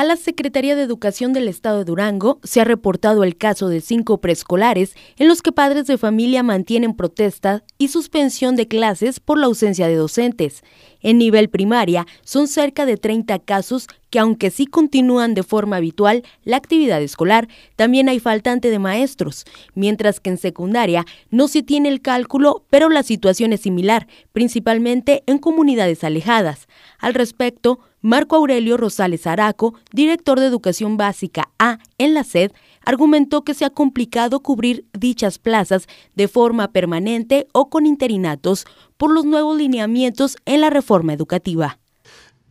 A la Secretaría de Educación del Estado de Durango se ha reportado el caso de cinco preescolares en los que padres de familia mantienen protesta y suspensión de clases por la ausencia de docentes. En nivel primaria son cerca de 30 casos que aunque sí continúan de forma habitual la actividad escolar, también hay faltante de maestros, mientras que en secundaria no se tiene el cálculo, pero la situación es similar, principalmente en comunidades alejadas. Al respecto, Marco Aurelio Rosales Araco, director de Educación Básica A en la SED, argumentó que se ha complicado cubrir dichas plazas de forma permanente o con interinatos por los nuevos lineamientos en la reforma educativa.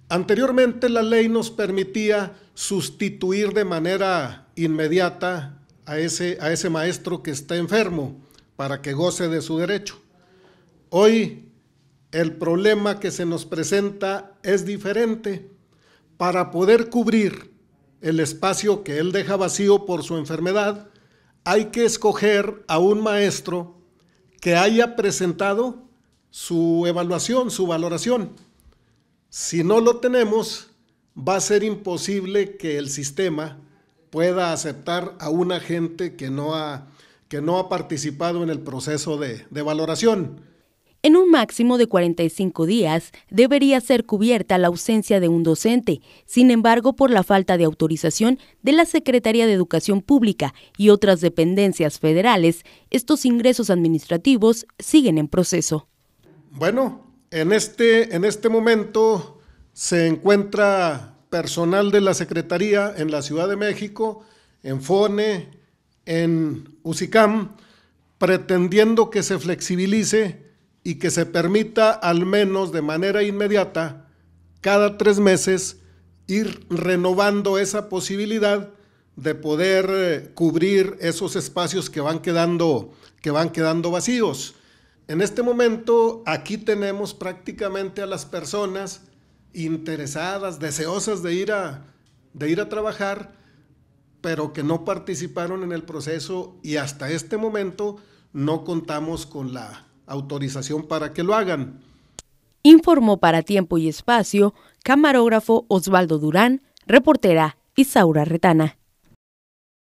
Anteriormente la ley nos permitía sustituir de manera inmediata a ese, a ese maestro que está enfermo para que goce de su derecho. Hoy el problema que se nos presenta es diferente. Para poder cubrir el espacio que él deja vacío por su enfermedad, hay que escoger a un maestro que haya presentado su evaluación, su valoración. Si no lo tenemos, va a ser imposible que el sistema pueda aceptar a una gente que no ha, participado en el proceso de, de valoración. En un máximo de 45 días debería ser cubierta la ausencia de un docente. Sin embargo, por la falta de autorización de la Secretaría de Educación Pública y otras dependencias federales, estos ingresos administrativos siguen en proceso. Bueno, en este, en este momento se encuentra personal de la Secretaría en la Ciudad de México, en FONE, en UCICAM, pretendiendo que se flexibilice y que se permita al menos de manera inmediata, cada tres meses, ir renovando esa posibilidad de poder eh, cubrir esos espacios que van quedando, que van quedando vacíos. En este momento aquí tenemos prácticamente a las personas interesadas, deseosas de ir a, de ir a trabajar, pero que no participaron en el proceso y hasta este momento no contamos con la autorización para que lo hagan. Informó para Tiempo y Espacio camarógrafo Osvaldo Durán, reportera Isaura Retana.